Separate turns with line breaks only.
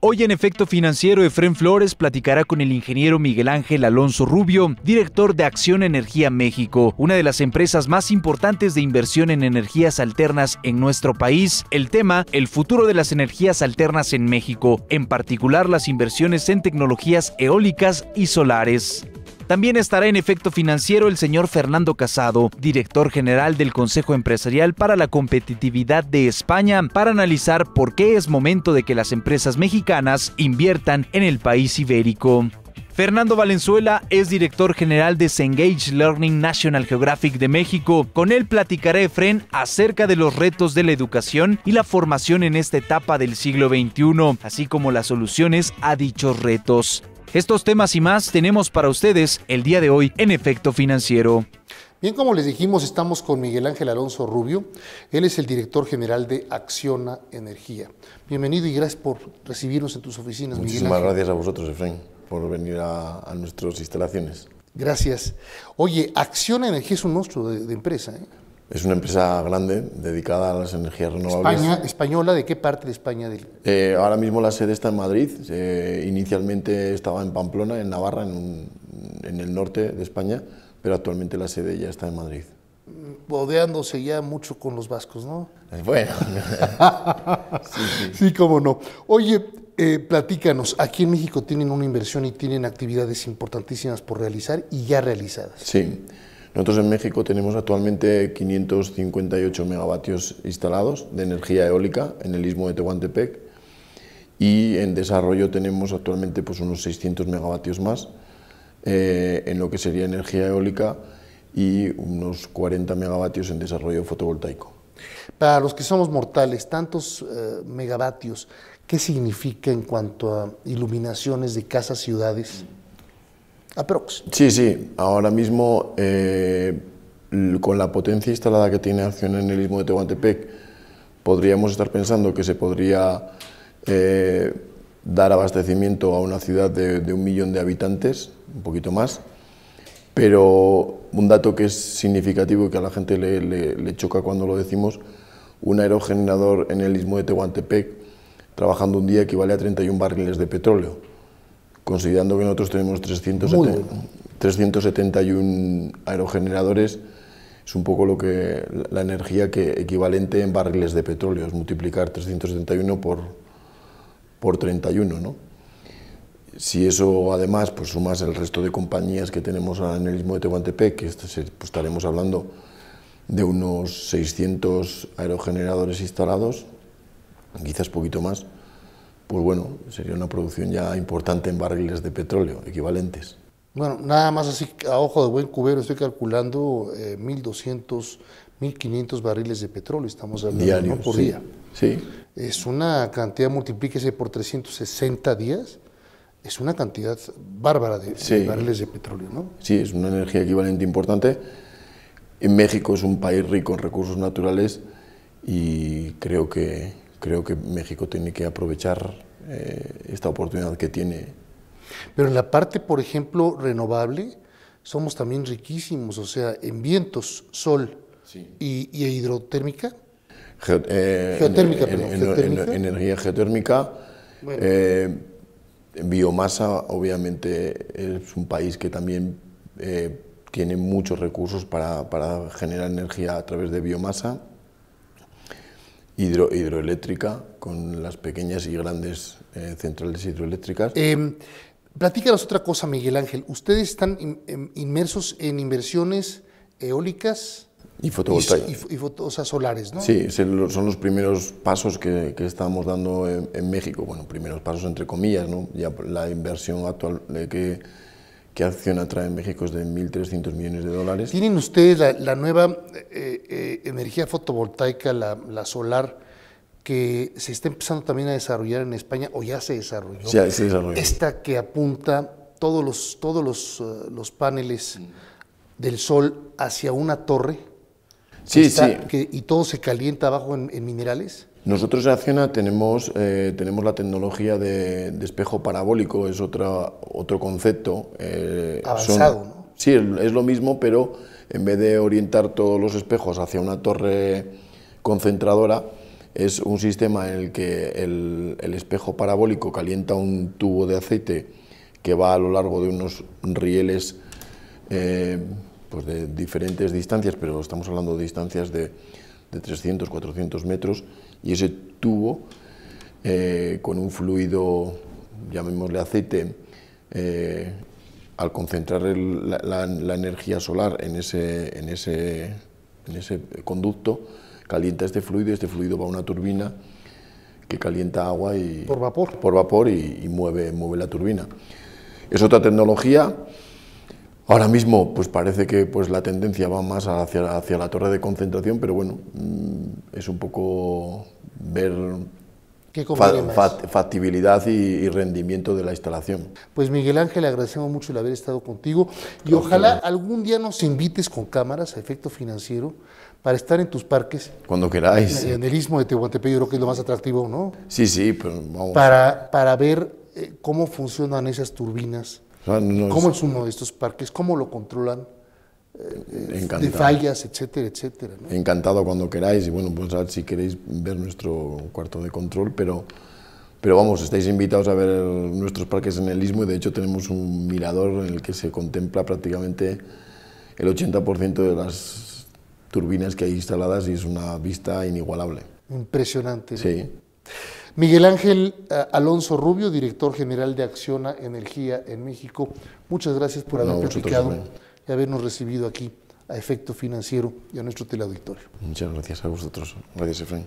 Hoy en Efecto Financiero, Efren Flores platicará con el ingeniero Miguel Ángel Alonso Rubio, director de Acción Energía México, una de las empresas más importantes de inversión en energías alternas en nuestro país. El tema, el futuro de las energías alternas en México, en particular las inversiones en tecnologías eólicas y solares. También estará en efecto financiero el señor Fernando Casado, director general del Consejo Empresarial para la Competitividad de España, para analizar por qué es momento de que las empresas mexicanas inviertan en el país ibérico. Fernando Valenzuela es director general de Cengage Learning National Geographic de México. Con él platicará Efren acerca de los retos de la educación y la formación en esta etapa del siglo XXI, así como las soluciones a dichos retos. Estos temas y más tenemos para ustedes el día de hoy en Efecto Financiero.
Bien, como les dijimos, estamos con Miguel Ángel Alonso Rubio. Él es el director general de Acciona Energía. Bienvenido y gracias por recibirnos en tus oficinas, Muchísimas Miguel Ángel.
gracias a vosotros, Efraín, por venir a, nuestras instalaciones.
Gracias. Oye, Acciona Energía es un monstruo de, de empresa. ¿eh?
Es una empresa grande dedicada a las energías renovables.
¿Española? ¿De qué parte de España?
Eh, ahora mismo la sede está en Madrid. Eh, inicialmente estaba en Pamplona, en Navarra, en, el norte de España, pero actualmente la sede ya está en Madrid.
Mm, bodeándose ya mucho con los vascos, ¿no? Bueno. sí, cómo no. Oye, eh, platícanos, aquí en México tienen una inversión y tienen actividades importantísimas por realizar y ya realizadas.
Sí. Nosotros en México tenemos actualmente 558 megavatios instalados de energía eólica en el istmo de Tehuantepec y en desarrollo tenemos actualmente pues, unos 600 megavatios más eh, en lo que sería energía eólica y unos 40 megavatios en desarrollo fotovoltaico.
Para los que somos mortales, tantos eh, megavatios, ¿qué significa en cuanto a iluminaciones de casas, ciudades? Sí,
sí. Ahora mismo, eh, con la potencia instalada que tiene Acción en el Istmo de Tehuantepec, podríamos estar pensando que se podría eh, dar abastecimiento a una ciudad de, un millón de habitantes, un poquito más, pero un dato que es significativo y que a la gente le, le choca cuando lo decimos, un aerogenerador en el istmo de Tehuantepec trabajando un día equivale a 31 barriles de petróleo considerando que nosotros tenemos 370, 371 aerogeneradores, es un poco lo que la energía que equivalente en barriles de petróleo, es multiplicar 371 por, por 31, ¿no? Si eso además pues sumas el resto de compañías que tenemos en el mismo de Tehuantepec, que este pues, estaremos hablando de unos 600 aerogeneradores instalados, quizás poquito más, pues bueno, sería una producción ya importante en barriles de petróleo equivalentes.
Bueno, nada más así, a ojo de buen cubero, estoy calculando 1.200, eh, 1.500 barriles de petróleo, estamos hablando Diario, ¿no? por día. Sí. Es una cantidad, multiplíquese por 360 días, es una cantidad bárbara de, barriles de petróleo, ¿no?
Sí, es una energía equivalente importante. En México es un país rico en recursos naturales y creo que, creo que México tiene que aprovechar eh, esta oportunidad que tiene.
Pero en la parte, por ejemplo, renovable, somos también riquísimos, o sea, en vientos, sol y, hidrotérmica.
Eh, geotérmica, en, perdón, energía geotérmica. Eh, biomasa, obviamente, es un país que también tiene muchos recursos para generar energía a través de biomasa hidroeléctrica con las pequeñas y grandes eh,
centrales hidroeléctricas. Eh, platícanos otra cosa, Miguel Ángel. Ustedes están em, inmersos en inversiones eólicas. Y fotovoltaicas. Y, y, o solares, ¿no? Sí,
son los primeros pasos que, que estamos dando en, México. Bueno, primeros pasos entre comillas, ¿no? Ya la inversión actual de eh, que, que Acción atrae en México es de 1.300 millones de dólares.
¿Tienen ustedes la, nueva energía fotovoltaica, la, solar, que se está empezando también a desarrollar en España, o ya se desarrolló. Esta que apunta todos los, todos eh, los, paneles del sol hacia una torre. Sí, sí. y todo se calienta abajo en, minerales.
Nosotros en Acciona tenemos, eh, tenemos la tecnología de, espejo parabólico, es otra, otro concepto. Eh, Avanzado, ¿no? Sí, es lo mismo, pero en vez de orientar todos los espejos hacia una torre concentradora, es un sistema en el que el, espejo parabólico calienta un tubo de aceite que va a lo largo de unos rieles eh, pues de diferentes distancias, pero estamos hablando de distancias de, 300, 400 metros, y ese tubo eh, con un fluido, llamémosle aceite, eh, al concentrar la, energía solar en ese, en, ese, en ese conducto, calienta este fluido, este fluido va a una turbina que calienta agua y... Por vapor. Por vapor y, mueve, mueve la turbina. Es otra tecnología. Ahora mismo, pues parece que pues la tendencia va más hacia, hacia la torre de concentración, pero bueno, mm, es un poco ver ¿Qué factibilidad y, rendimiento de la instalación.
Pues Miguel Ángel, agradecemos mucho el haber estado contigo y ojalá algún día nos invites con cámaras a efecto financiero para estar en tus parques.
Cuando queráis. En,
el istmo de Tehuantepec, yo creo que es lo más atractivo, ¿no?
Sí, sí, pero pues, vamos. Para,
para ver eh, cómo funcionan esas turbinas,
cómo es
uno de estos parques, cómo lo controlan. Eh, Encantado. de fallas, etcétera, etcétera.
Encantado cuando queráis y bueno, pues a ver si queréis ver nuestro cuarto de control, pero, pero vamos, estáis invitados a ver nuestros parques en el Istmo y de hecho tenemos un mirador en el que se contempla prácticamente el 80% de las turbinas que hay instaladas y es una vista inigualable. Impresionante. Sí.
Miguel Ángel eh, Alonso Rubio, director general de Acciona Energía en México, muchas gracias por haber de habernos recibido aquí a efecto financiero y a nuestro teleauditorio.
Muchas gracias a vosotros. Gracias, Efraín.